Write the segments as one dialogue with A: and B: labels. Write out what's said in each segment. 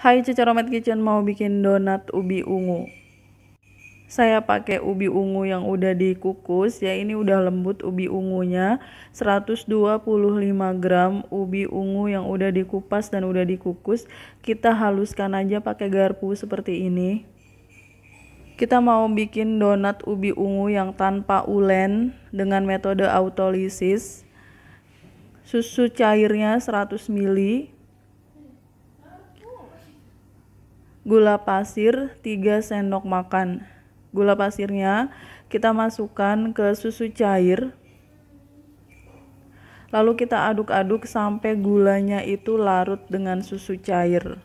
A: Hai Cecaromet Kitchen mau bikin donat ubi ungu. Saya pakai ubi ungu yang udah dikukus, ya ini udah lembut ubi ungunya. 125 gram ubi ungu yang udah dikupas dan udah dikukus, kita haluskan aja pakai garpu seperti ini. Kita mau bikin donat ubi ungu yang tanpa ulen dengan metode autolisis. Susu cairnya 100 ml, gula pasir 3 sendok makan. Gula pasirnya kita masukkan ke susu cair. Lalu kita aduk-aduk sampai gulanya itu larut dengan susu cair.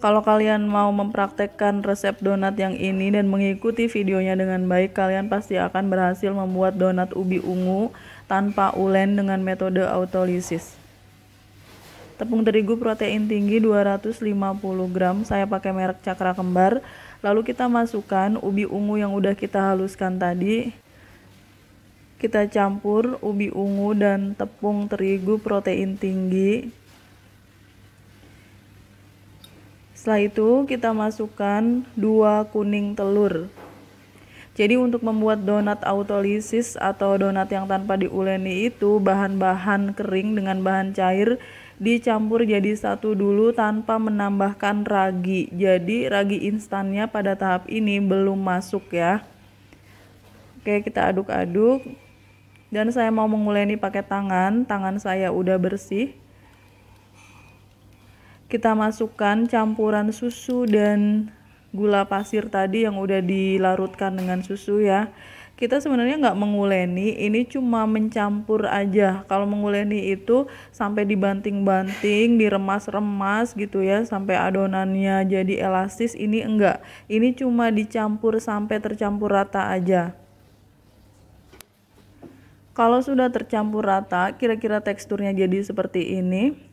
A: Kalau kalian mau mempraktekkan resep donat yang ini dan mengikuti videonya dengan baik, kalian pasti akan berhasil membuat donat ubi ungu tanpa ulen dengan metode autolisis. Tepung terigu protein tinggi 250 gram, saya pakai merek Cakra Kembar. Lalu kita masukkan ubi ungu yang udah kita haluskan tadi. Kita campur ubi ungu dan tepung terigu protein tinggi. Setelah itu kita masukkan 2 kuning telur. Jadi untuk membuat donat autolisis atau donat yang tanpa diuleni itu bahan-bahan kering dengan bahan cair dicampur jadi satu dulu tanpa menambahkan ragi. Jadi ragi instannya pada tahap ini belum masuk ya. Oke, kita aduk-aduk. Dan saya mau menguleni pakai tangan. Tangan saya udah bersih. Kita masukkan campuran susu dan gula pasir tadi yang udah dilarutkan dengan susu ya kita sebenarnya nggak menguleni ini cuma mencampur aja kalau menguleni itu sampai dibanting-banting diremas-remas gitu ya sampai adonannya jadi elastis ini enggak ini cuma dicampur sampai tercampur rata aja kalau sudah tercampur rata kira-kira teksturnya jadi seperti ini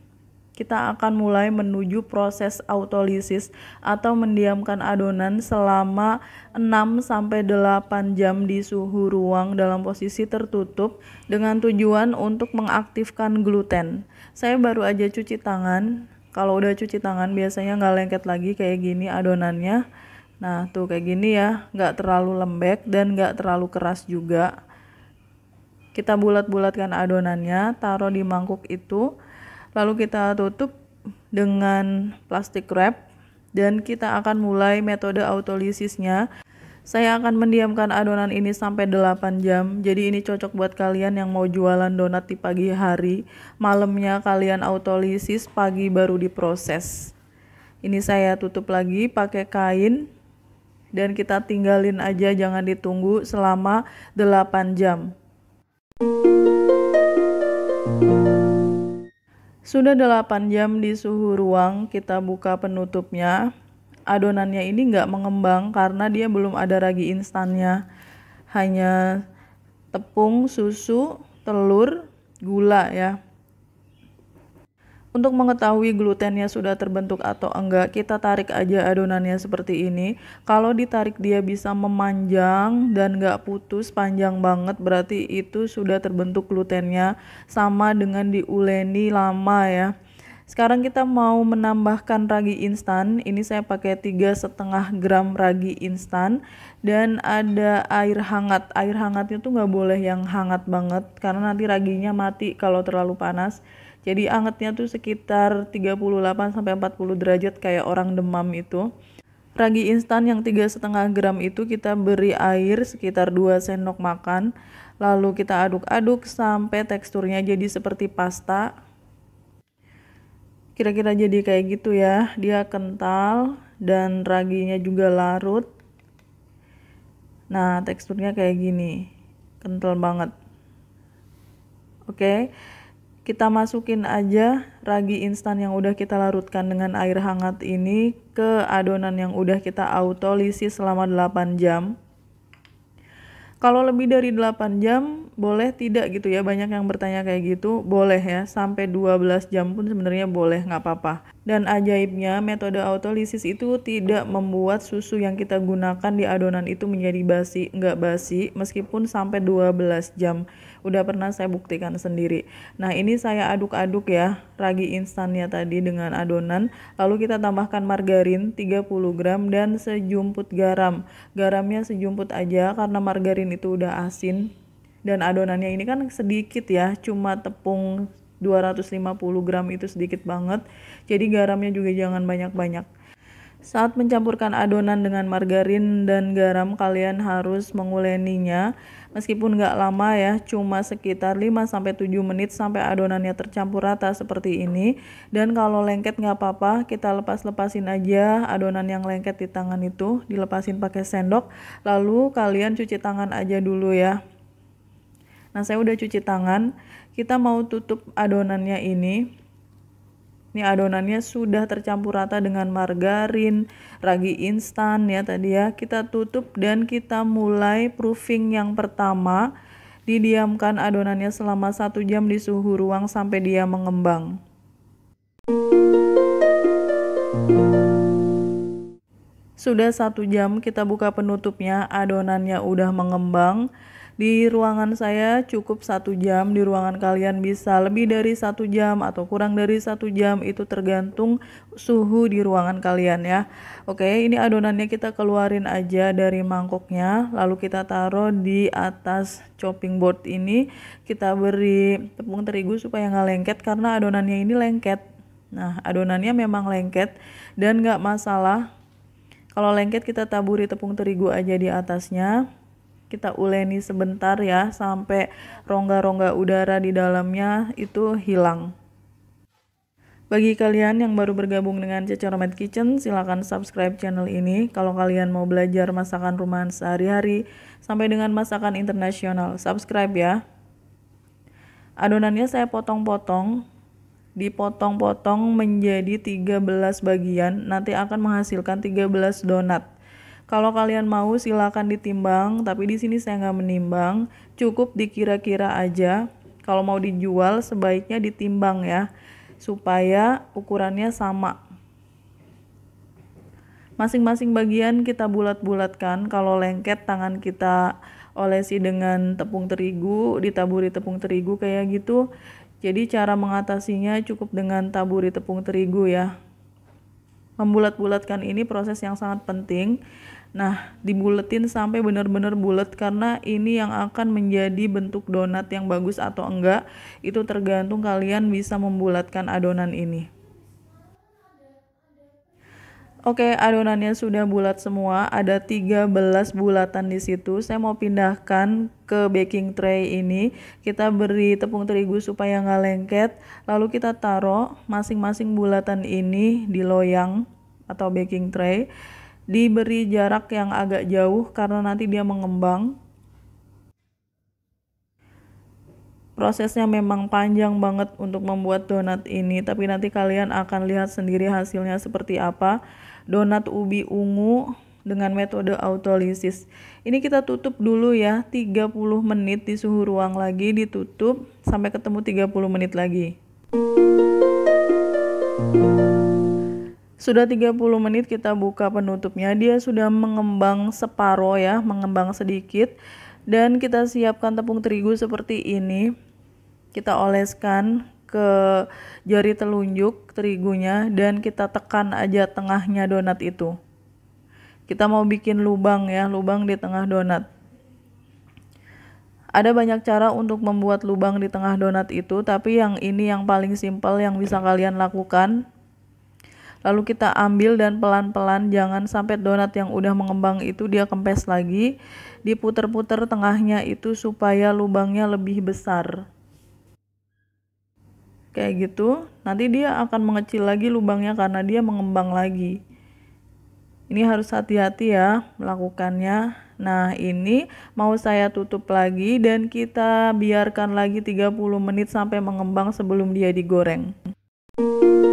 A: kita akan mulai menuju proses autolisis atau mendiamkan adonan selama 6 8 jam di suhu ruang dalam posisi tertutup dengan tujuan untuk mengaktifkan gluten. Saya baru aja cuci tangan. Kalau udah cuci tangan biasanya nggak lengket lagi kayak gini adonannya. Nah tuh kayak gini ya, nggak terlalu lembek dan nggak terlalu keras juga. Kita bulat-bulatkan adonannya, taruh di mangkuk itu Lalu kita tutup dengan plastik wrap dan kita akan mulai metode autolisisnya. Saya akan mendiamkan adonan ini sampai 8 jam. Jadi ini cocok buat kalian yang mau jualan donat di pagi hari. Malamnya kalian autolisis, pagi baru diproses. Ini saya tutup lagi pakai kain dan kita tinggalin aja jangan ditunggu selama 8 jam. Thank you sudah 8 jam di suhu ruang, kita buka penutupnya. Adonannya ini nggak mengembang karena dia belum ada ragi instannya. Hanya tepung, susu, telur, gula ya. Untuk mengetahui glutennya sudah terbentuk atau enggak, kita tarik aja adonannya seperti ini. Kalau ditarik dia bisa memanjang dan enggak putus panjang banget, berarti itu sudah terbentuk glutennya sama dengan diuleni lama ya. Sekarang kita mau menambahkan ragi instan. Ini saya pakai tiga setengah gram ragi instan dan ada air hangat. Air hangatnya tuh nggak boleh yang hangat banget karena nanti raginya mati kalau terlalu panas jadi angetnya tuh sekitar 38 sampai 40 derajat kayak orang demam itu ragi instan yang tiga setengah gram itu kita beri air sekitar 2 sendok makan lalu kita aduk-aduk sampai teksturnya jadi seperti pasta kira-kira jadi kayak gitu ya dia kental dan raginya juga larut nah teksturnya kayak gini kental banget oke okay kita masukin aja ragi instan yang udah kita larutkan dengan air hangat ini ke adonan yang udah kita auto autolisis selama 8 jam. Kalau lebih dari 8 jam boleh tidak gitu ya banyak yang bertanya kayak gitu boleh ya sampai 12 jam pun sebenarnya boleh nggak apa-apa dan ajaibnya metode autolisis itu tidak membuat susu yang kita gunakan di adonan itu menjadi basi nggak basi meskipun sampai 12 jam udah pernah saya buktikan sendiri. Nah, ini saya aduk-aduk ya ragi instannya tadi dengan adonan, lalu kita tambahkan margarin 30 gram dan sejumput garam. Garamnya sejumput aja karena margarin itu udah asin dan adonannya ini kan sedikit ya, cuma tepung 250 gram itu sedikit banget. Jadi garamnya juga jangan banyak-banyak. Saat mencampurkan adonan dengan margarin dan garam, kalian harus menguleninya meskipun nggak lama ya, cuma sekitar 5-7 menit sampai adonannya tercampur rata seperti ini. Dan kalau lengket nggak apa-apa, kita lepas-lepasin aja adonan yang lengket di tangan itu, dilepasin pakai sendok, lalu kalian cuci tangan aja dulu ya. Nah, saya udah cuci tangan. Kita mau tutup adonannya ini ini adonannya sudah tercampur rata dengan margarin, ragi instan ya tadi ya. Kita tutup dan kita mulai proofing yang pertama. Didiamkan adonannya selama satu jam di suhu ruang sampai dia mengembang. Sudah satu jam kita buka penutupnya, adonannya udah mengembang. Di ruangan saya cukup satu jam, di ruangan kalian bisa lebih dari satu jam atau kurang dari satu jam, itu tergantung suhu di ruangan kalian ya. Oke, ini adonannya kita keluarin aja dari mangkoknya, lalu kita taruh di atas chopping board ini, kita beri tepung terigu supaya nggak lengket karena adonannya ini lengket. Nah, adonannya memang lengket dan nggak masalah. Kalau lengket kita taburi tepung terigu aja di atasnya kita uleni sebentar ya sampai rongga-rongga udara di dalamnya itu hilang. Bagi kalian yang baru bergabung dengan Ceceromet Kitchen, silahkan subscribe channel ini. Kalau kalian mau belajar masakan rumahan sehari-hari sampai dengan masakan internasional, subscribe ya. Adonannya saya potong-potong, dipotong-potong menjadi 13 bagian, nanti akan menghasilkan 13 donat. Kalau kalian mau silakan ditimbang, tapi di sini saya nggak menimbang, cukup dikira-kira aja. Kalau mau dijual sebaiknya ditimbang ya, supaya ukurannya sama. Masing-masing bagian kita bulat-bulatkan. Kalau lengket tangan kita olesi dengan tepung terigu, ditaburi tepung terigu kayak gitu. Jadi cara mengatasinya cukup dengan taburi tepung terigu ya membulat-bulatkan ini proses yang sangat penting Nah, dibuletin sampai benar-benar bulat karena ini yang akan menjadi bentuk donat yang bagus atau enggak itu tergantung kalian bisa membulatkan adonan ini. Oke, adonannya sudah bulat semua. Ada 13 bulatan di situ. Saya mau pindahkan ke baking tray ini. Kita beri tepung terigu supaya nggak lengket. Lalu kita taruh masing-masing bulatan ini di loyang atau baking tray diberi jarak yang agak jauh karena nanti dia mengembang. Prosesnya memang panjang banget untuk membuat donat ini, tapi nanti kalian akan lihat sendiri hasilnya seperti apa. Donat ubi ungu dengan metode autolisis. Ini kita tutup dulu ya, 30 menit di suhu ruang lagi ditutup sampai ketemu 30 menit lagi. Thank you sudah 30 menit kita buka penutupnya. Dia sudah mengembang separoh ya, mengembang sedikit. Dan kita siapkan tepung terigu seperti ini. Kita oleskan ke jari telunjuk terigunya dan kita tekan aja tengahnya donat itu. Kita mau bikin lubang ya, lubang di tengah donat. Ada banyak cara untuk membuat lubang di tengah donat itu, tapi yang ini yang paling simpel yang bisa kalian lakukan lalu kita ambil dan pelan-pelan jangan sampai donat yang udah mengembang itu dia kempes lagi diputer-puter tengahnya itu supaya lubangnya lebih besar kayak gitu nanti dia akan mengecil lagi lubangnya karena dia mengembang lagi ini harus hati-hati ya melakukannya nah ini mau saya tutup lagi dan kita biarkan lagi 30 menit sampai mengembang sebelum dia digoreng Thank you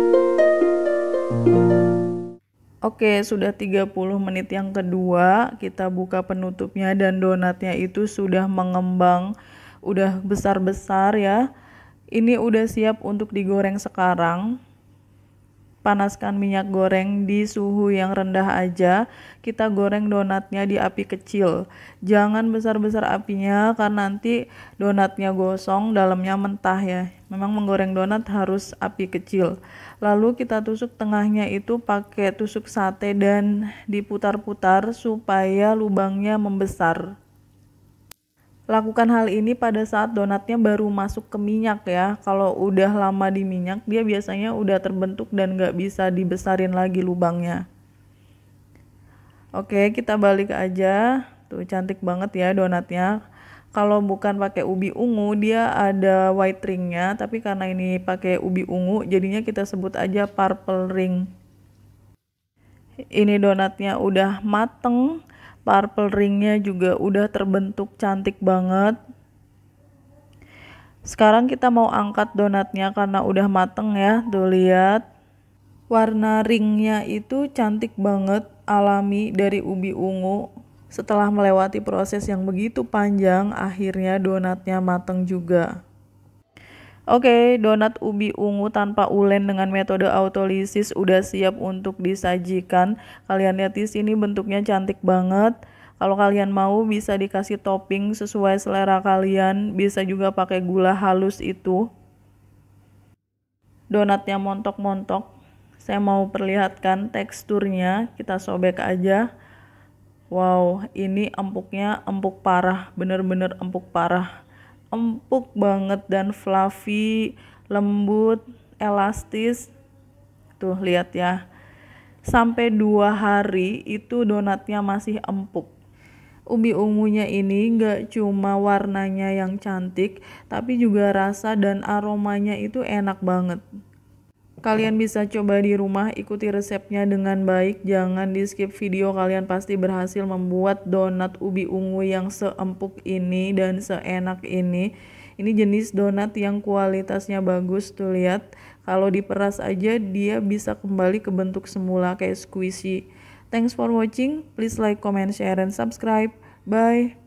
A: Oke, sudah 30 menit yang kedua, kita buka penutupnya dan donatnya itu sudah mengembang, udah besar-besar ya. Ini udah siap untuk digoreng sekarang panaskan minyak goreng di suhu yang rendah aja. Kita goreng donatnya di api kecil. Jangan besar-besar apinya karena nanti donatnya gosong, dalamnya mentah ya. Memang menggoreng donat harus api kecil. Lalu kita tusuk tengahnya itu pakai tusuk sate dan diputar-putar supaya lubangnya membesar lakukan hal ini pada saat donatnya baru masuk ke minyak ya. Kalau udah lama di minyak, dia biasanya udah terbentuk dan nggak bisa dibesarin lagi lubangnya. Oke, kita balik aja. Tuh cantik banget ya donatnya. Kalau bukan pakai ubi ungu, dia ada white ringnya. Tapi karena ini pakai ubi ungu, jadinya kita sebut aja purple ring. Ini donatnya udah mateng, purple ringnya juga udah terbentuk cantik banget sekarang kita mau angkat donatnya karena udah mateng ya tuh lihat warna ringnya itu cantik banget alami dari ubi ungu setelah melewati proses yang begitu panjang akhirnya donatnya mateng juga Oke, okay, donat ubi ungu tanpa ulen dengan metode autolisis udah siap untuk disajikan. Kalian lihat di sini bentuknya cantik banget. Kalau kalian mau bisa dikasih topping sesuai selera kalian, bisa juga pakai gula halus itu. Donatnya montok-montok. Saya mau perlihatkan teksturnya, kita sobek aja. Wow, ini empuknya empuk parah, bener-bener empuk parah empuk banget dan fluffy, lembut, elastis. Tuh lihat ya. Sampai dua hari itu donatnya masih empuk. Ubi ungunya ini nggak cuma warnanya yang cantik, tapi juga rasa dan aromanya itu enak banget. Kalian bisa coba di rumah, ikuti resepnya dengan baik. Jangan di skip video, kalian pasti berhasil membuat donat ubi ungu yang seempuk ini dan seenak ini. Ini jenis donat yang kualitasnya bagus, tuh lihat. Kalau diperas aja dia bisa kembali ke bentuk semula kayak squishy. Thanks for watching. Please like, comment, share, and subscribe. Bye.